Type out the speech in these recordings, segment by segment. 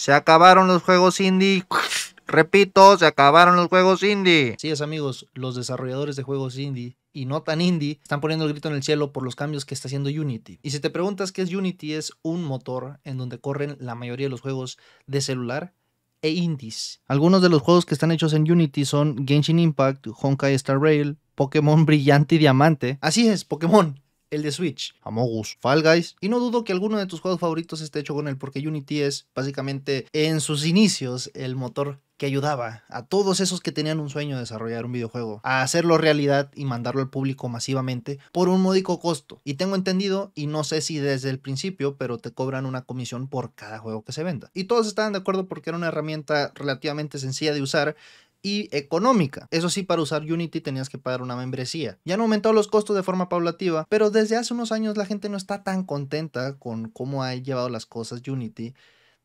Se acabaron los juegos indie. Repito, se acabaron los juegos indie. Sí es, amigos, los desarrolladores de juegos indie y no tan indie están poniendo el grito en el cielo por los cambios que está haciendo Unity. Y si te preguntas qué es Unity, es un motor en donde corren la mayoría de los juegos de celular e indies. Algunos de los juegos que están hechos en Unity son Genshin Impact, Honkai Star Rail, Pokémon Brillante y Diamante. Así es, Pokémon el de Switch, Amogus, Fall Guys, y no dudo que alguno de tus juegos favoritos esté hecho con él, porque Unity es básicamente en sus inicios el motor que ayudaba a todos esos que tenían un sueño de desarrollar un videojuego, a hacerlo realidad y mandarlo al público masivamente por un módico costo. Y tengo entendido, y no sé si desde el principio, pero te cobran una comisión por cada juego que se venda. Y todos estaban de acuerdo porque era una herramienta relativamente sencilla de usar y económica. Eso sí, para usar Unity tenías que pagar una membresía. Ya no aumentó los costos de forma paulativa, pero desde hace unos años la gente no está tan contenta con cómo ha llevado las cosas Unity.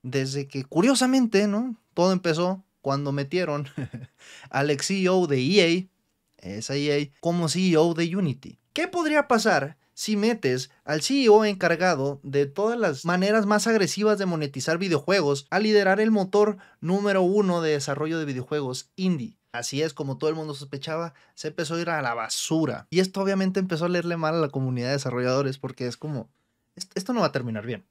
Desde que, curiosamente, ¿no? Todo empezó cuando metieron al ex CEO de EA, esa EA, como CEO de Unity. ¿Qué podría pasar si metes al CEO encargado de todas las maneras más agresivas de monetizar videojuegos a liderar el motor número uno de desarrollo de videojuegos indie. Así es, como todo el mundo sospechaba, se empezó a ir a la basura. Y esto obviamente empezó a leerle mal a la comunidad de desarrolladores porque es como, esto no va a terminar bien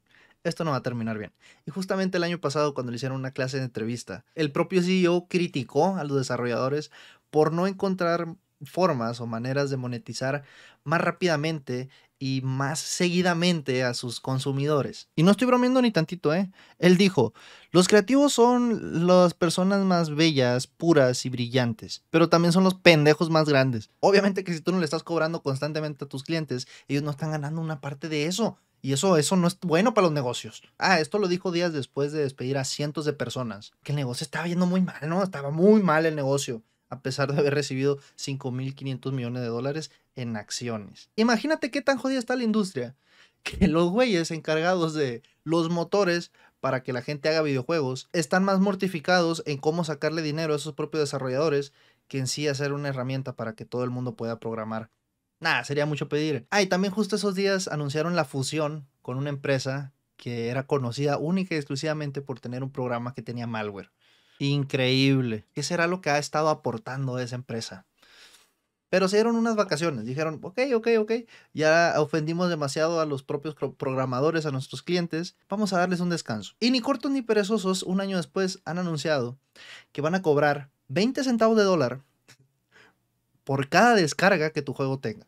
esto no va a terminar bien. Y justamente el año pasado, cuando le hicieron una clase de entrevista, el propio CEO criticó a los desarrolladores por no encontrar formas o maneras de monetizar más rápidamente y más seguidamente a sus consumidores. Y no estoy bromeando ni tantito, ¿eh? Él dijo, los creativos son las personas más bellas, puras y brillantes, pero también son los pendejos más grandes. Obviamente que si tú no le estás cobrando constantemente a tus clientes, ellos no están ganando una parte de eso. Y eso, eso no es bueno para los negocios. Ah, esto lo dijo días después de despedir a cientos de personas. Que el negocio estaba yendo muy mal, ¿no? Estaba muy mal el negocio a pesar de haber recibido 5.500 millones de dólares en acciones. Imagínate qué tan jodida está la industria, que los güeyes encargados de los motores para que la gente haga videojuegos están más mortificados en cómo sacarle dinero a sus propios desarrolladores que en sí hacer una herramienta para que todo el mundo pueda programar. Nada, sería mucho pedir. Ah, y también justo esos días anunciaron la fusión con una empresa que era conocida única y exclusivamente por tener un programa que tenía malware. Increíble. ¿Qué será lo que ha estado aportando esa empresa? Pero se dieron unas vacaciones, dijeron, ok, ok, ok, ya ofendimos demasiado a los propios programadores, a nuestros clientes, vamos a darles un descanso. Y ni cortos ni perezosos, un año después han anunciado que van a cobrar 20 centavos de dólar por cada descarga que tu juego tenga.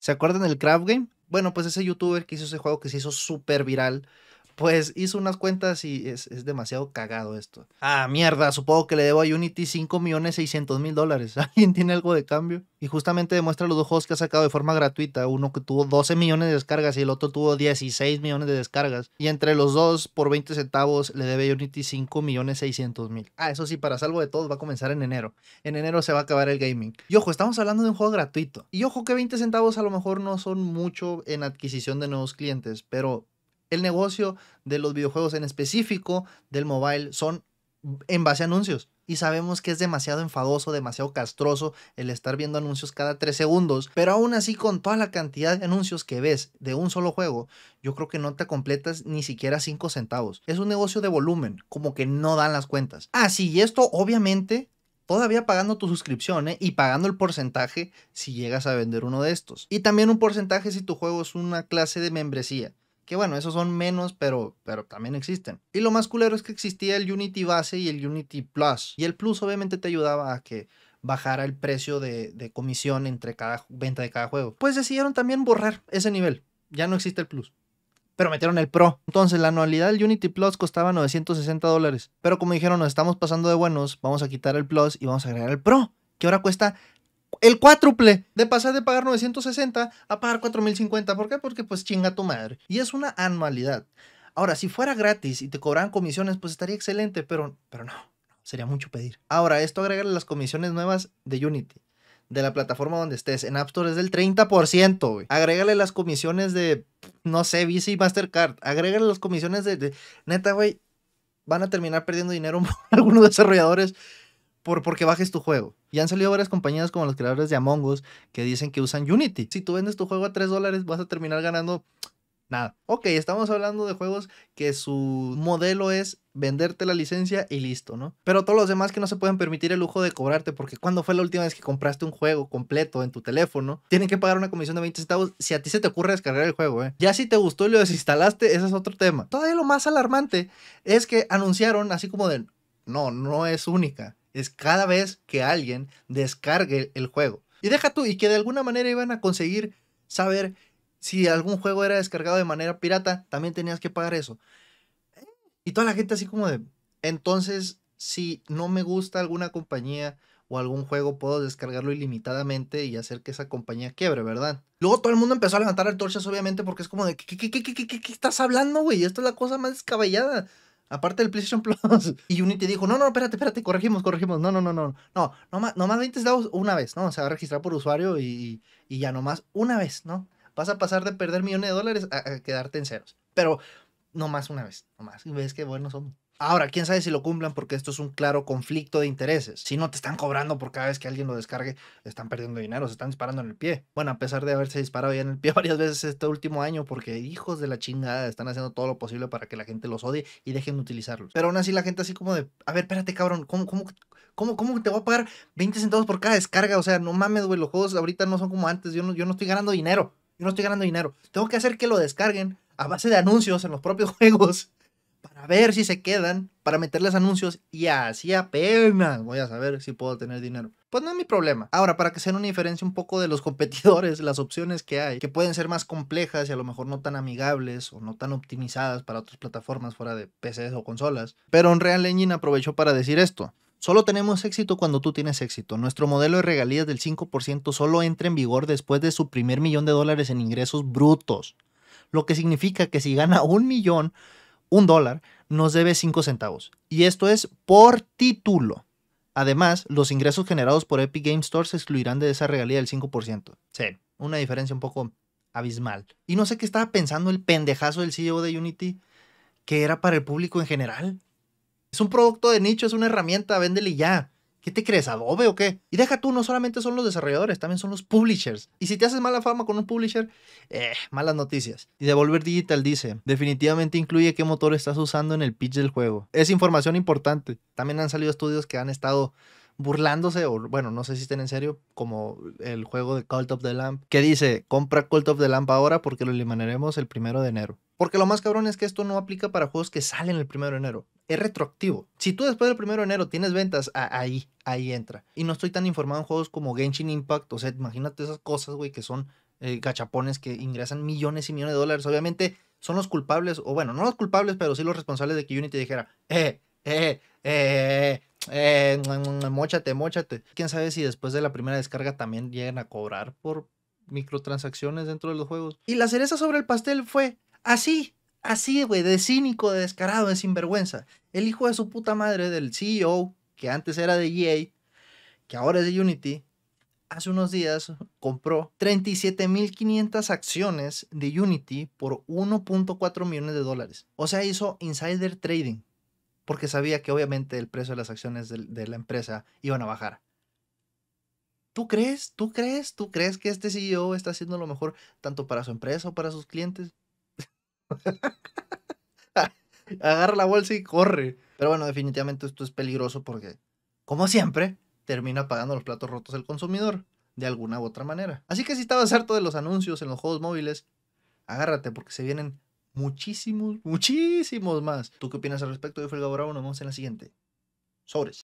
¿Se acuerdan del Craft Game? Bueno, pues ese youtuber que hizo ese juego que se hizo súper viral pues hizo unas cuentas y es, demasiado cagado esto. Ah, mierda, supongo que le debo a Unity 5.600.000 millones dólares. ¿Alguien tiene algo de cambio? Y justamente demuestra los dos juegos que ha sacado de forma gratuita. Uno que tuvo 12 millones de descargas y el otro tuvo 16 millones de descargas. Y entre los dos, por 20 centavos, le debe a Unity 5 millones mil. Ah, eso sí, para salvo de todos, va a comenzar en enero. En enero se va a acabar el gaming. Y ojo, estamos hablando de un juego gratuito. Y ojo que 20 centavos a lo mejor no son mucho en adquisición de nuevos clientes, pero el negocio de los videojuegos en específico, del mobile, son en base a anuncios. Y sabemos que es demasiado enfadoso, demasiado castroso el estar viendo anuncios cada tres segundos. Pero aún así, con toda la cantidad de anuncios que ves de un solo juego, yo creo que no te completas ni siquiera cinco centavos. Es un negocio de volumen, como que no dan las cuentas. Ah, sí, y esto obviamente todavía pagando tu suscripción ¿eh? y pagando el porcentaje si llegas a vender uno de estos. Y también un porcentaje si tu juego es una clase de membresía. Que bueno, esos son menos, pero, pero también existen. Y lo más culero es que existía el Unity base y el Unity Plus. Y el Plus obviamente te ayudaba a que bajara el precio de, de comisión entre cada venta de cada juego. Pues decidieron también borrar ese nivel. Ya no existe el Plus pero metieron el Pro. Entonces la anualidad del Unity Plus costaba 960 dólares. Pero como dijeron, nos estamos pasando de buenos, vamos a quitar el Plus y vamos a agregar el Pro, que ahora cuesta el cuádruple de pasar de pagar 960 a pagar 4050. ¿Por qué? Porque pues chinga tu madre. Y es una anualidad. Ahora, si fuera gratis y te cobraran comisiones, pues estaría excelente, pero, pero no, sería mucho pedir. Ahora, esto agrega las comisiones nuevas de Unity, de la plataforma donde estés. En App Store es del 30%, güey. Agrégale las comisiones de, no sé, Visa y Mastercard. Agrégale las comisiones de, de... neta, güey, van a terminar perdiendo dinero algunos desarrolladores porque bajes tu juego. Y han salido varias compañías como los creadores de Among Us que dicen que usan Unity. Si tú vendes tu juego a 3 dólares, vas a terminar ganando nada. Ok, estamos hablando de juegos que su modelo es venderte la licencia y listo, ¿no? Pero todos los demás que no se pueden permitir el lujo de cobrarte, porque cuando fue la última vez que compraste un juego completo en tu teléfono, tienen que pagar una comisión de 20 centavos si a ti se te ocurre descargar el juego, ¿eh? Ya si te gustó y lo desinstalaste, ese es otro tema. Todavía lo más alarmante es que anunciaron así como de, no, no es única es cada vez que alguien descargue el juego. Y deja tú, y que de alguna manera iban a conseguir saber si algún juego era descargado de manera pirata, también tenías que pagar eso. Y toda la gente así como de, entonces, si no me gusta alguna compañía o algún juego, puedo descargarlo ilimitadamente y hacer que esa compañía quiebre, ¿verdad? Luego todo el mundo empezó a levantar el torchas, obviamente, porque es como de, ¿qué, qué, qué, qué, qué, qué estás hablando, güey? Esto es la cosa más descabellada. Aparte del PlayStation Plus. Y Unity dijo, no, no, espérate, espérate, corregimos, corregimos. No, no, no, no. No, nomás, 20 dados una vez, ¿no? Se va a registrar por usuario y, y ya nomás una vez, ¿no? Vas a pasar de perder millones de dólares a, quedarte en ceros. Pero nomás una vez, nomás. Y ves que buenos somos. Ahora, quién sabe si lo cumplan porque esto es un claro conflicto de intereses. Si no te están cobrando por cada vez que alguien lo descargue, están perdiendo dinero, se están disparando en el pie. Bueno, a pesar de haberse disparado ya en el pie varias veces este último año, porque hijos de la chingada están haciendo todo lo posible para que la gente los odie y dejen de utilizarlos. Pero aún así la gente así como de, a ver, espérate cabrón, ¿cómo, cómo, cómo, te voy a pagar 20 centavos por cada descarga? O sea, no mames, güey, los juegos ahorita no son como antes, yo no, yo no estoy ganando dinero. Yo no estoy ganando dinero. Tengo que hacer que lo descarguen a base de anuncios en los propios juegos para ver si se quedan, para meterles anuncios y así apenas voy a saber si puedo tener dinero. Pues no es mi problema. Ahora, para que sea una diferencia un poco de los competidores, las opciones que hay, que pueden ser más complejas y a lo mejor no tan amigables o no tan optimizadas para otras plataformas fuera de PCs o consolas. Pero Unreal Engine aprovechó para decir esto. Solo tenemos éxito cuando tú tienes éxito. Nuestro modelo de regalías del 5% solo entra en vigor después de su primer millón de dólares en ingresos brutos. Lo que significa que si gana un millón, un dólar, nos debe 5 centavos. Y esto es por título. Además, los ingresos generados por Epic Games Store se excluirán de esa regalía del 5%. Sí, una diferencia un poco abismal. Y no sé qué estaba pensando el pendejazo del CEO de Unity, que era para el público en general. Es un producto de nicho, es una herramienta, véndele ya. ¿Qué te crees, Adobe o qué? Y deja tú, no solamente son los desarrolladores, también son los publishers. Y si te haces mala fama con un publisher, eh, malas noticias. Y Devolver Digital dice, definitivamente incluye qué motor estás usando en el pitch del juego. Es información importante. También han salido estudios que han estado burlándose, o bueno, no sé si estén en serio, como el juego de Cult of the Lamp, que dice, compra Cult of the Lamp ahora porque lo eliminaremos el primero de enero. Porque lo más cabrón es que esto no aplica para juegos que salen el primero de enero es retroactivo. Si tú después del 1 de enero tienes ventas, ahí, ahí entra. Y no estoy tan informado en juegos como Genshin Impact. O sea, imagínate esas cosas, güey, que son eh, gachapones que ingresan millones y millones de dólares. Obviamente son los culpables, o bueno, no los culpables, pero sí los responsables de que Unity dijera, eh, eh, eh, eh, mochate, mochate. Quién sabe si después de la primera descarga también llegan a cobrar por microtransacciones dentro de los juegos. Y la cereza sobre el pastel fue así. Así, güey, de cínico, de descarado, de sinvergüenza. El hijo de su puta madre, del CEO, que antes era de EA, que ahora es de Unity, hace unos días compró 37.500 acciones de Unity por 1.4 millones de dólares. O sea, hizo insider trading, porque sabía que obviamente el precio de las acciones de, la empresa iban a bajar. ¿Tú crees? ¿Tú crees? ¿Tú crees que este CEO está haciendo lo mejor tanto para su empresa o para sus clientes? Agarra la bolsa y corre. Pero bueno, definitivamente esto es peligroso porque, como siempre, termina pagando los platos rotos el consumidor, de alguna u otra manera. Así que si estabas harto de los anuncios en los juegos móviles, agárrate porque se vienen muchísimos, muchísimos más. ¿Tú qué opinas al respecto? Yo Felga el Bravo, nos vemos en la siguiente. Sobres.